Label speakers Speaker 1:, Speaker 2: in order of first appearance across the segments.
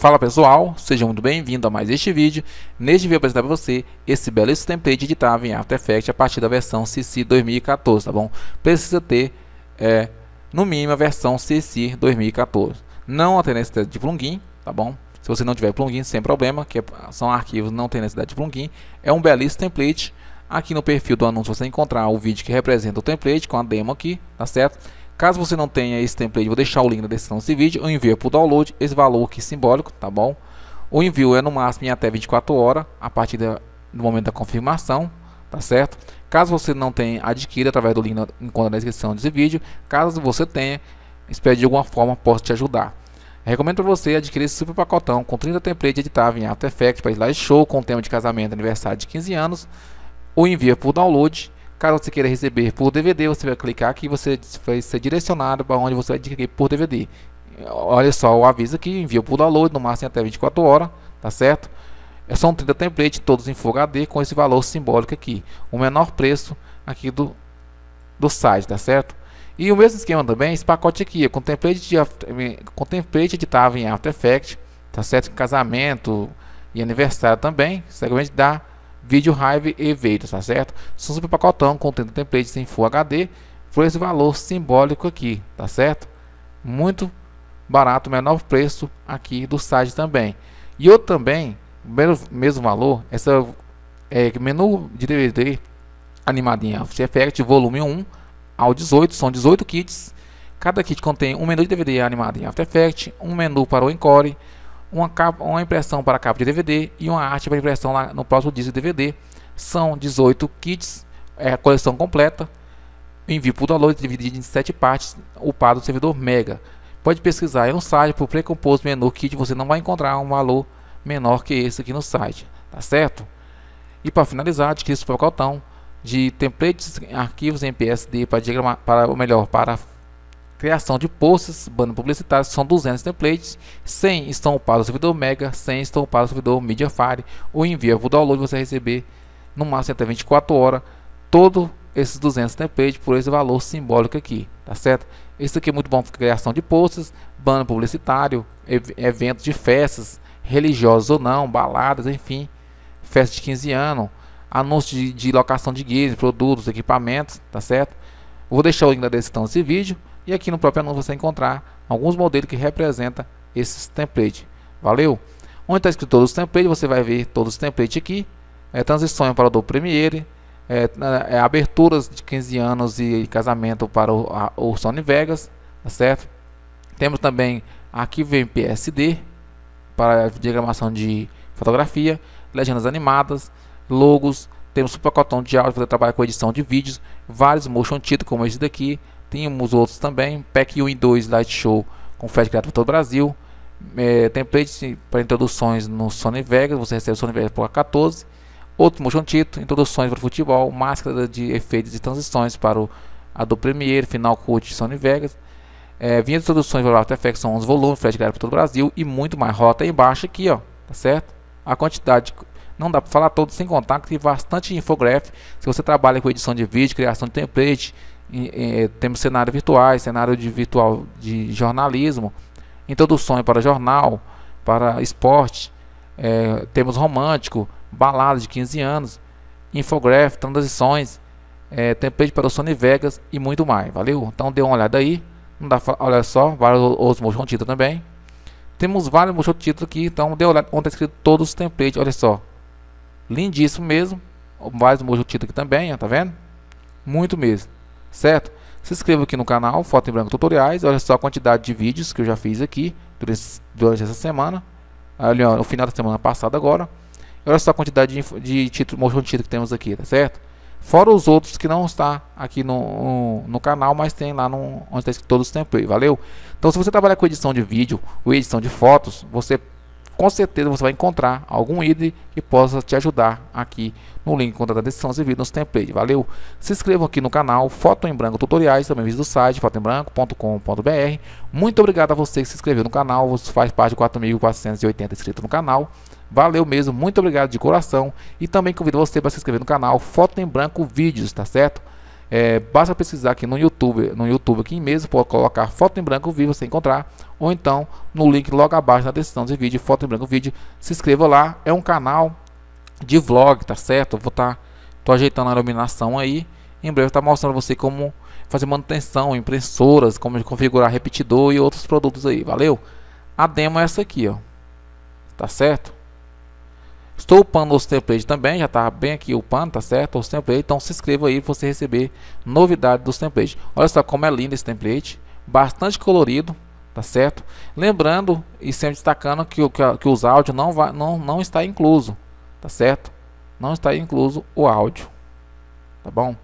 Speaker 1: Fala pessoal, seja muito bem-vindo a mais este vídeo. Neste vídeo eu vou apresentar para você esse belíssimo template editável em After Effects a partir da versão CC 2014, tá bom? Precisa ter, é, no mínimo, a versão CC 2014. Não a necessidade de plugin, tá bom? Se você não tiver plugin, sem problema, que é, são arquivos não tem necessidade de plugin. É um belíssimo template. Aqui no perfil do anúncio você encontrar o vídeo que representa o template com a demo aqui, tá certo? Caso você não tenha esse template, vou deixar o link na descrição desse vídeo. O envio é por download, esse valor aqui simbólico, tá bom? O envio é no máximo em até 24 horas, a partir da, do momento da confirmação, tá certo? Caso você não tenha, adquira através do link na, encontra na descrição desse vídeo. Caso você tenha, espero de alguma forma possa te ajudar. Recomendo para você adquirir esse super pacotão com 30 templates editáveis em After Effects para slideshow com tema de casamento aniversário de 15 anos. O envio é por download Caso você queira receber por DVD, você vai clicar aqui e você vai ser direcionado para onde você vai adquirir por DVD. Olha só o aviso aqui, envio por download, no máximo até 24 horas, tá certo? É São 30 templates, todos em Full HD, com esse valor simbólico aqui. O menor preço aqui do, do site, tá certo? E o mesmo esquema também, esse pacote aqui, é com template, de, eh, com template editado em After Effects, tá certo? Casamento e aniversário também, seguramente dá vídeo Hive Evento, tá certo? São super pacotão, contendo templates em Full HD, por esse valor simbólico aqui, tá certo? Muito barato, menor preço aqui do site também. E outro também, mesmo, mesmo valor, essa é, menu de DVD animadinha After Effects volume 1 ao 18, são 18 kits. Cada kit contém um menu de DVD animado em After Effects, um menu para o Encore, uma, capa, uma impressão para capa de DVD e uma arte para impressão lá no próximo disco DVD. São 18 kits, é a coleção completa. Envio por download dividido em 7 partes, upado no servidor Mega. Pode pesquisar aí no site por precomposto menu kit, você não vai encontrar um valor menor que esse aqui no site, tá certo? E para finalizar, adquira esse pacotão de templates, arquivos em PSD para, diagramar para ou melhor, para criação de posts, banner publicitário, são 200 templates, 100 estão para o servidor Mega, 100 estão para o servidor Mediafire, o envio é o download você receber no máximo até 24 horas, todos esses 200 templates por esse valor simbólico aqui, tá certo? Isso aqui é muito bom para criação de posts, banner publicitário, ev eventos de festas, religiosos ou não, baladas, enfim, festa de 15 anos, anúncio de, de locação de guias, produtos, equipamentos, tá certo? Vou deixar o link na descrição desse vídeo. E aqui no próprio anúncio você encontrar alguns modelos que representam esses templates. Valeu? Onde está escrito todos os templates, você vai ver todos os templates aqui. É, transições é para o Premiere, é, é, é, aberturas de 15 anos e casamento para o, a, o Sony Vegas, tá certo? Temos também arquivo em PSD para diagramação de fotografia, legendas animadas, logos, temos pacotão de áudio para trabalhar com edição de vídeos, vários motion títulos como esse daqui, Tínhamos outros também, pack 1 e 2 Lightshow com frete grátis para todo o Brasil. É, templates para introduções no Sony Vegas, você recebe o Sony Vegas por 14. Outro motion tito introduções para futebol, máscara de efeitos e transições para o Adobe Premiere, Final Cut Sony Vegas. É, vinhas de introduções para o After Effects são 11 volumes, frete grátis para todo o Brasil e muito mais. Rota embaixo aqui, ó, tá certo? A quantidade não dá para falar todo sem contar que tem bastante infográfico. Se você trabalha com edição de vídeo, criação de template, e, e, eh, temos cenário virtuais, cenário de virtual de jornalismo, introduções para jornal, para esporte, é, temos romântico, balada de 15 anos, infográfico, transições, é, eh, template para o Sony Vegas e muito mais. Valeu? Então dê uma olhada aí. Não dá, olha só, vários outros motion títulos também. Temos vários motion títulos aqui, então dê uma olhada onde está escrito todos os templates, olha só. Lindíssimo mesmo. Vários motion títulos aqui também, ó, tá vendo? Muito mesmo certo? Se inscreva aqui no canal Foto em Branco Tutoriais, olha só a quantidade de vídeos que eu já fiz aqui durante, durante essa semana, ali ó, no final da semana passada agora, olha só a quantidade de, de título, motion título que temos aqui, tá certo? Fora os outros que não está aqui no, no, no canal, mas tem lá no, onde está escrito todos os templates, valeu? Então se você trabalhar com edição de vídeo ou edição de fotos, você com certeza você vai encontrar algum ID que possa te ajudar aqui no link encontrado na descrição desse vídeo, nos templates. Valeu? Se inscrevam aqui no canal Foto em Branco Tutoriais, também visite o site fotoembranco.com.br. Muito obrigado a você que se inscreveu no canal, você faz parte de 4.480 inscritos no canal. Valeu mesmo, muito obrigado de coração e também convido você para se inscrever no canal Foto em Branco Vídeos, tá certo? É, basta pesquisar aqui no YouTube, no YouTube aqui mesmo, pode colocar foto em branco vídeo você encontrar, ou então no link logo abaixo na descrição desse vídeo, foto em branco vídeo, se inscreva lá, é um canal de vlog, tá certo? vou estar tá, tô ajeitando a iluminação aí, em breve tá mostrando você como fazer manutenção, impressoras, como configurar repetidor e outros produtos aí, valeu? A demo é essa aqui, ó. Tá certo? Estou upando os templates também, já está bem aqui upando, tá certo? Os templates, então se inscreva aí para você receber novidade dos templates. Olha só como é lindo esse template, bastante colorido, tá certo? Lembrando e sempre destacando que, que, que os áudios não, vai, não, não está incluso, tá certo? Não está incluso o áudio, tá bom?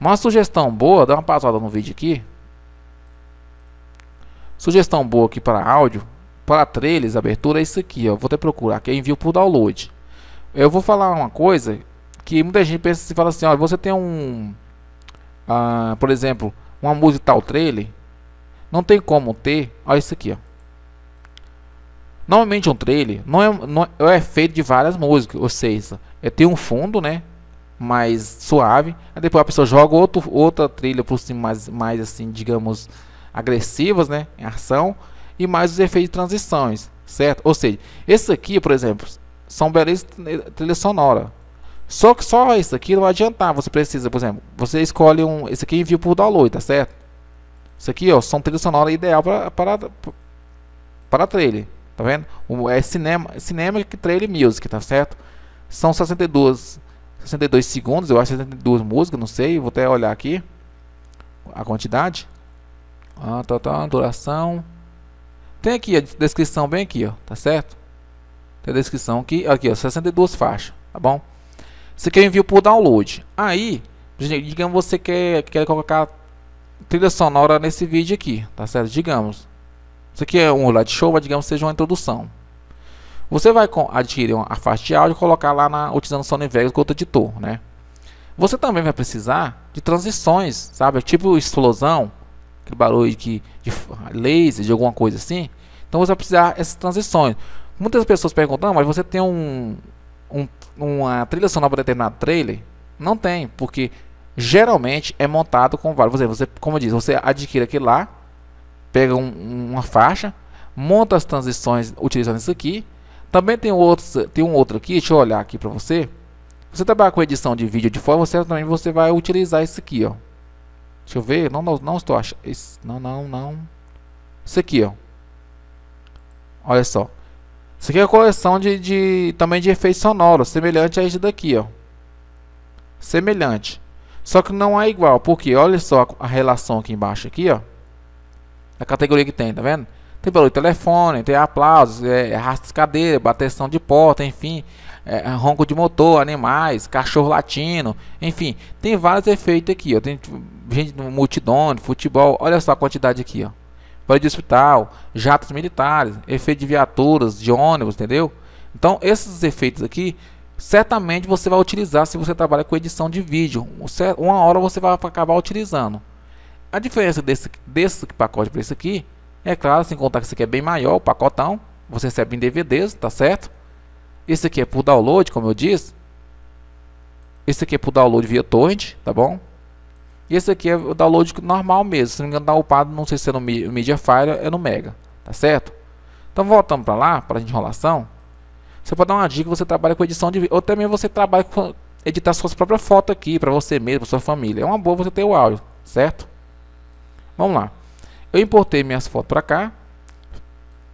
Speaker 1: Uma sugestão boa, dá uma passada no vídeo aqui. Sugestão boa aqui para áudio para trailers, abertura, é isso aqui, ó. Vou até procurar que é envio por download. Eu vou falar uma coisa que muita gente pensa e assim, fala assim, ó, você tem um, ah, por exemplo, uma música tal trailer, não tem como ter, olha isso aqui, ó. Normalmente um trailer não é, não é, é feito de várias músicas, ou seja, é tem um fundo, né, mais suave, aí depois a pessoa joga outro, outra trilha por cima mais, mais assim, digamos, agressivas, né, em ação, e mais os efeitos de transições, certo? Ou seja, esse aqui, por exemplo, são belíssimas trilha sonora. Só que só isso aqui não vai adiantar. Você precisa, por exemplo, você escolhe um. Esse aqui envio por download, tá certo? Isso aqui, ó, são trilha sonora ideal para para para trailer, tá vendo? O é cinema, cinema que trailer music, tá certo? São 62 62 segundos, eu acho 62 músicas, não sei, vou até olhar aqui a quantidade. Ah, tá, tá, duração tem aqui a descrição bem aqui, ó, tá certo? Tem a descrição aqui, aqui, ó, 62 faixas, tá bom? Você quer envio por download. Aí, digamos você quer, quer colocar trilha sonora nesse vídeo aqui, tá certo? Digamos. Isso aqui é um light show, mas digamos seja uma introdução. Você vai adquirir uma, a faixa de áudio e colocar lá na, utilizando o Sony Vegas com outro editor, né? Você também vai precisar de transições, sabe? Tipo explosão, aquele barulho de, de laser, de alguma coisa assim. Então você vai precisar dessas transições. Muitas pessoas perguntam, mas você tem um, um, uma trilha sonora para determinado trailer? Não tem, porque geralmente é montado com vários. Você, você como eu disse, você adquire aquilo lá, pega um, uma faixa, monta as transições utilizando isso aqui. Também tem, outros, tem um outro aqui, deixa eu olhar aqui para você. Você trabalha com edição de vídeo de fora, você também você vai utilizar isso aqui, ó. Deixa eu ver, não, não, não estou achando. Esse, não, não, não. Isso aqui, ó. Olha só. Isso aqui é a coleção de, de, também de efeitos sonoros, semelhante a esse daqui, ó. Semelhante. Só que não é igual, porque olha só a relação aqui embaixo, aqui, ó. A categoria que tem, tá vendo? Tem pelo de telefone, tem aplausos, é, é arrasta cadeira, bateção de porta, enfim. É, é, ronco de motor, animais, cachorro latino, enfim, tem vários efeitos aqui, ó. Tem tipo, gente no multidão, futebol, olha só a quantidade aqui, ó. de hospital, jatos militares, efeito de viaturas, de ônibus, entendeu? Então, esses efeitos aqui, certamente você vai utilizar se você trabalha com edição de vídeo. Uma hora você vai acabar utilizando. A diferença desse, desse pacote para esse aqui, é claro, sem contar que esse aqui é bem maior, o pacotão, você recebe em DVDs, tá certo? Esse aqui é por download, como eu disse. Esse aqui é por download via torrent, tá bom? E esse aqui é o download normal mesmo. Se não me engano, tá upado, não sei se é no Mediafire, é no Mega, tá certo? Então, voltando para lá, para a enrolação, você pode dar uma dica, você trabalha com edição de vídeo, ou também você trabalha com editar suas próprias fotos aqui, para você mesmo, para sua família. É uma boa você ter o áudio, certo? Vamos lá. Eu importei minhas fotos para cá.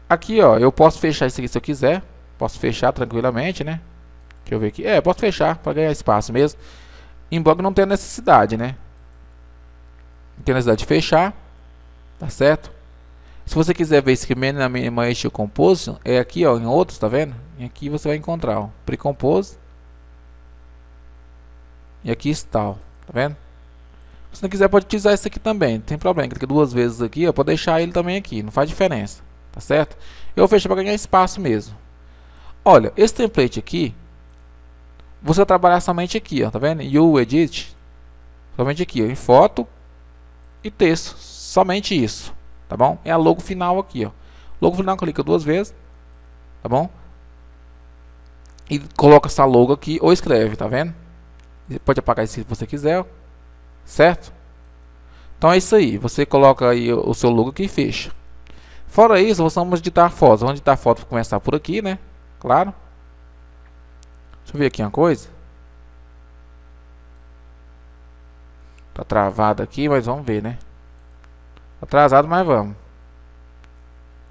Speaker 1: Aqui, ó, eu posso fechar isso aqui se eu quiser. Posso fechar tranquilamente, né? Deixa eu ver aqui. É, posso fechar para ganhar espaço mesmo. Embora não tenha necessidade, né? Não tem necessidade de fechar. Tá certo? Se você quiser ver esquema na mínima este composition, é aqui, ó, em outros, tá vendo? E aqui você vai encontrar, ó, precompose. E aqui está, ó, tá vendo? Se não quiser pode utilizar esse aqui também, não tem problema. Clica duas vezes aqui, eu pode deixar ele também aqui, não faz diferença, tá certo? Eu fecho para ganhar espaço mesmo. Olha, esse template aqui, você vai trabalhar somente aqui, ó, tá vendo? You edit, somente aqui, ó, em foto e texto, somente isso, tá bom? É a logo final aqui, ó. Logo final clica duas vezes, tá bom? E coloca essa logo aqui ou escreve, tá vendo? Você pode apagar isso se você quiser, certo? Então é isso aí, você coloca aí o seu logo aqui e fecha. Fora isso, nós vamos editar fotos. Vamos editar foto, começar por aqui, né? claro? Deixa eu ver aqui uma coisa. Tá travado aqui, mas vamos ver, né? Atrasado, mas vamos.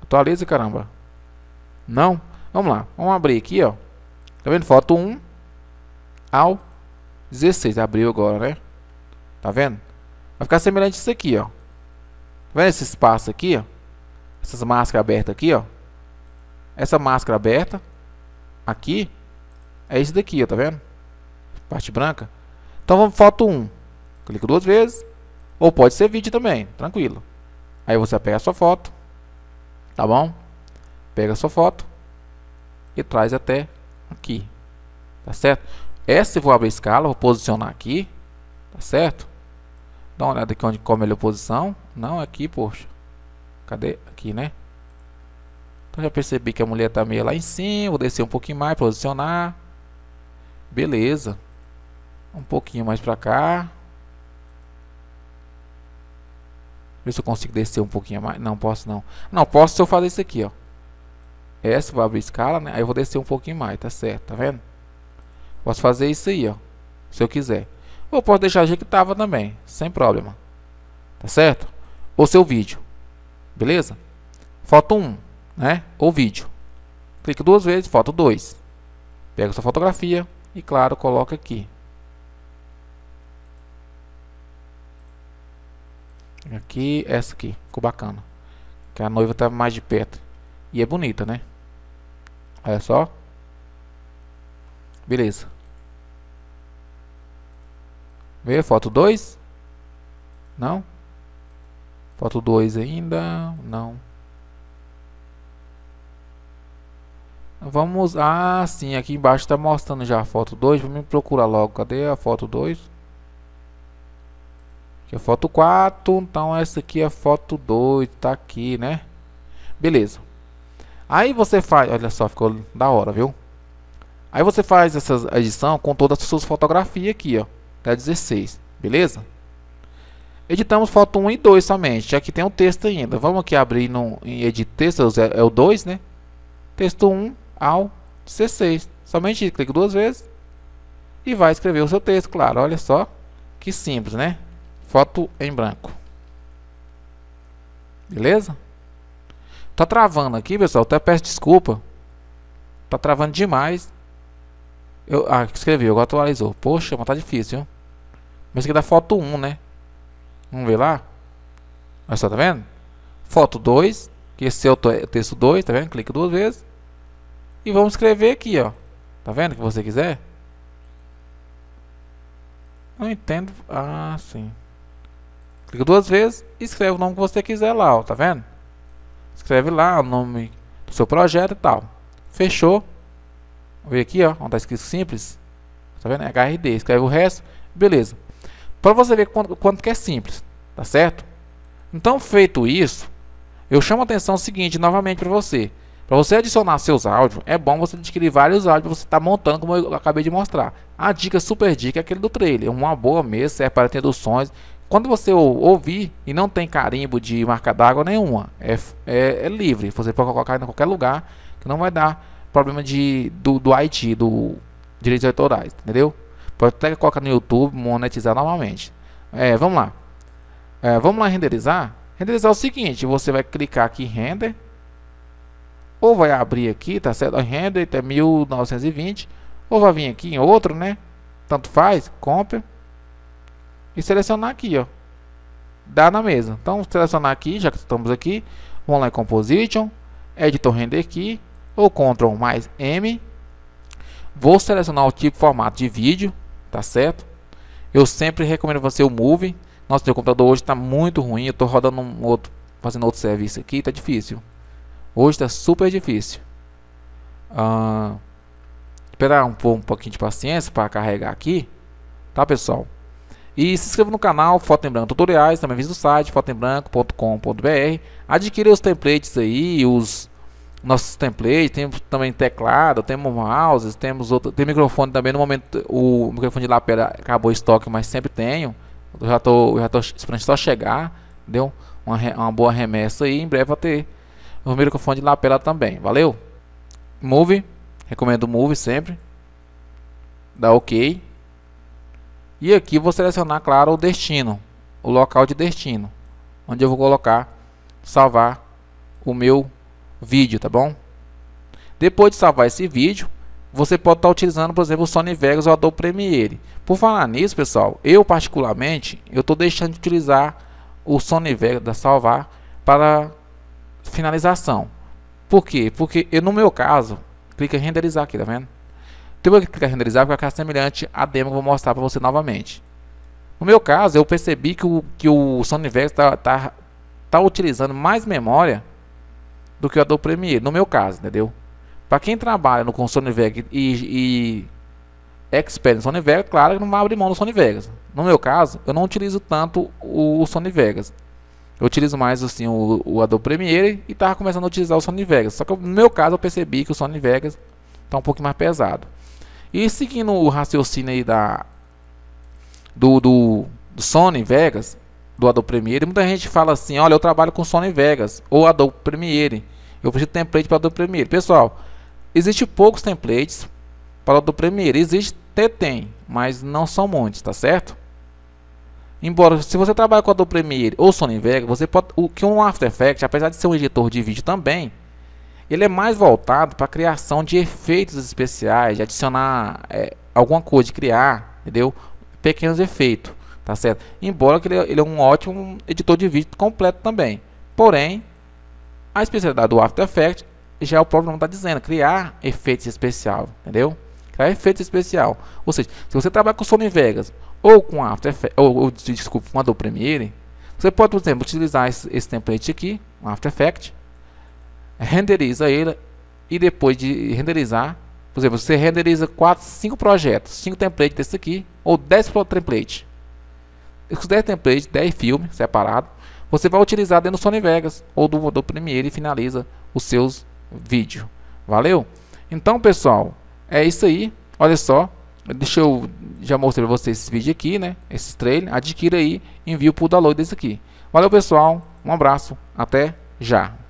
Speaker 1: Atualiza, caramba. Não? Vamos lá. Vamos abrir aqui, ó. Tá vendo? Foto 1 ao 16. Abriu agora, né? Tá vendo? Vai ficar semelhante a isso aqui, ó. Tá vendo esse espaço aqui, ó? Essas máscaras abertas aqui, ó. Essa máscara aberta aqui é esse daqui, ó, tá vendo? Parte branca. Então vamos foto 1. Clico duas vezes. Ou pode ser vídeo também, tranquilo. Aí você pega a sua foto, tá bom? Pega a sua foto e traz até aqui, tá certo? Essa eu vou abrir a escala, vou posicionar aqui, tá certo? Dá uma olhada aqui onde como ele é a posição. Não, é aqui, poxa. Cadê? Aqui, né? Então já percebi que a mulher está meio lá em cima, vou descer um pouquinho mais, posicionar. Beleza. Um pouquinho mais para cá. Ver se eu consigo descer um pouquinho mais. Não, posso não. Não, posso se eu fazer isso aqui, ó. Essa vai abrir escala, né? Aí eu vou descer um pouquinho mais, tá certo, tá vendo? Posso fazer isso aí, ó. Se eu quiser. Ou posso deixar do jeito que tava também, sem problema. Tá certo? Ou seu vídeo. Beleza? Falta um né? Ou vídeo. Clica duas vezes, foto 2. Pega sua fotografia e, claro, coloca aqui. Aqui, essa aqui, ficou bacana. Que a noiva está mais de perto. E é bonita, né? Olha só. Beleza. Vê, foto 2. Não. Foto 2 ainda. Não. Vamos. Ah, sim, aqui embaixo está mostrando já a foto 2. Vamos procurar logo. Cadê a foto 2? Aqui é a foto 4. Então essa aqui é a foto 2. Tá aqui, né? Beleza. Aí você faz. Olha só, ficou da hora, viu? Aí você faz essa edição com todas as suas fotografias aqui, ó. Até 16. Beleza? Editamos foto 1 e 2 somente. Aqui tem um texto ainda. Vamos aqui abrir no, em edit texto. É o 2, é né? Texto 1 ao C6. Somente clica duas vezes e vai escrever o seu texto, claro. Olha só que simples, né? Foto em branco. Beleza? Tá travando aqui, pessoal. Até peço desculpa. Tá travando demais. Eu, ah, escrevi, agora atualizou. Poxa, mas tá difícil, viu? Mas aqui é dá foto 1, né? Vamos ver lá. Olha só, tá vendo? Foto 2, que esse é o texto 2, tá vendo? Clica duas vezes. E vamos escrever aqui, ó. Tá vendo que você quiser? Não entendo. Ah, sim. Clica duas vezes e escreve o nome que você quiser lá, ó. Tá vendo? Escreve lá o nome do seu projeto e tal. Fechou. ver aqui, ó. Onde tá escrito simples. Tá vendo? É HRD. Escreve o resto. Beleza. Para você ver quanto, quanto que é simples. Tá certo? Então, feito isso, eu chamo a atenção seguinte novamente para você. Para você adicionar seus áudios, é bom você adquirir vários áudios que você está montando, como eu acabei de mostrar. A dica, super dica, é aquele do trailer. Uma boa mesa serve é para introduções. Quando você ouvir e não tem carimbo de marca d'água nenhuma, é, é, é, livre. Você pode colocar em qualquer lugar, que não vai dar problema de, do, do IT, do direitos autorais, entendeu? Pode até colocar no YouTube, monetizar normalmente. É, vamos lá. É, vamos lá renderizar? Renderizar é o seguinte, você vai clicar aqui em render ou vai abrir aqui, tá certo? A renda é 1920, ou vai vir aqui em outro, né? Tanto faz, compra e selecionar aqui, ó. Dá na mesa. Então, selecionar aqui, já que estamos aqui, vamos lá em Composition, Editor Render aqui, ou Ctrl mais M. Vou selecionar o tipo formato de vídeo, tá certo? Eu sempre recomendo você o Movie. Nosso computador hoje está muito ruim, eu estou rodando um outro, fazendo outro serviço aqui, tá difícil. Hoje está super difícil. Ah, esperar um, um pouquinho de paciência para carregar aqui, tá pessoal? E se inscreva no canal Foto em Branco Tutoriais, também visite o site fotoembranco.com.br Adquira os templates aí, os nossos templates, temos também teclado, temos mouses, temos outro, tem microfone também, no momento o microfone de lapela acabou o estoque, mas sempre tenho. Eu já tô, já tô esperando só chegar, deu uma, uma boa remessa aí, em breve vai ter no microfone de lapela também. Valeu? Move, recomendo Move sempre. Dá OK. E aqui vou selecionar, claro, o destino, o local de destino, onde eu vou colocar, salvar o meu vídeo, tá bom? Depois de salvar esse vídeo, você pode estar utilizando, por exemplo, o Sony Vegas ou Adobe Premiere. Por falar nisso, pessoal, eu particularmente, eu estou deixando de utilizar o Sony Vegas, salvar, para finalização. Por quê? Porque eu, no meu caso, clica em renderizar aqui, tá vendo? Tem então, que clicar em renderizar porque vai ficar semelhante à demo que eu vou mostrar para você novamente. No meu caso, eu percebi que o, que o Sony Vegas está tá, tá utilizando mais memória do que o Adobe Premiere, no meu caso, entendeu? Para quem trabalha no, com Sony Vegas e, e expert no Sony Vegas, claro que não vai abrir mão do Sony Vegas. No meu caso, eu não utilizo tanto o, o Sony Vegas. Eu utilizo mais assim o, o Adobe Premiere e estava começando a utilizar o Sony Vegas. Só que no meu caso eu percebi que o Sony Vegas está um pouco mais pesado. E seguindo o raciocínio aí da, do, do, do Sony Vegas, do Adobe Premiere, muita gente fala assim, olha, eu trabalho com Sony Vegas ou Adobe Premiere. Eu preciso de template para Adobe Premiere. Pessoal, existe poucos templates para Adobe Premiere. Existe até tem, mas não são muitos, tá certo? Embora, se você trabalha com Adobe Premiere ou Sony Vegas você pode, o que um After Effects, apesar de ser um editor de vídeo também, ele é mais voltado para a criação de efeitos especiais, de adicionar é, alguma coisa, de criar, entendeu? Pequenos efeitos, tá certo? Embora ele, é, ele é um ótimo editor de vídeo completo também. Porém, a especialidade do After Effects já é o próprio nome está dizendo, criar efeitos especial, entendeu? Criar efeitos especial. Ou seja, se você trabalha com Sony Vegas ou com After Effects, ou, ou desculpa, com Adobe Premiere, você pode, por exemplo, utilizar esse, esse template aqui, um After Effects, renderiza ele e depois de renderizar, por exemplo, você renderiza 4, 5 projetos, 5 templates desse aqui, ou 10 templates. Os 10 templates, 10 filmes separados, você vai utilizar dentro do Sony Vegas ou do, do Premiere e finaliza os seus vídeos. Valeu? Então, pessoal, é isso aí. Olha só, Deixa eu já mostrei para vocês esse vídeo aqui, né? Esse trailer. Adquira aí, envio por download desse aqui. Valeu, pessoal. Um abraço. Até já.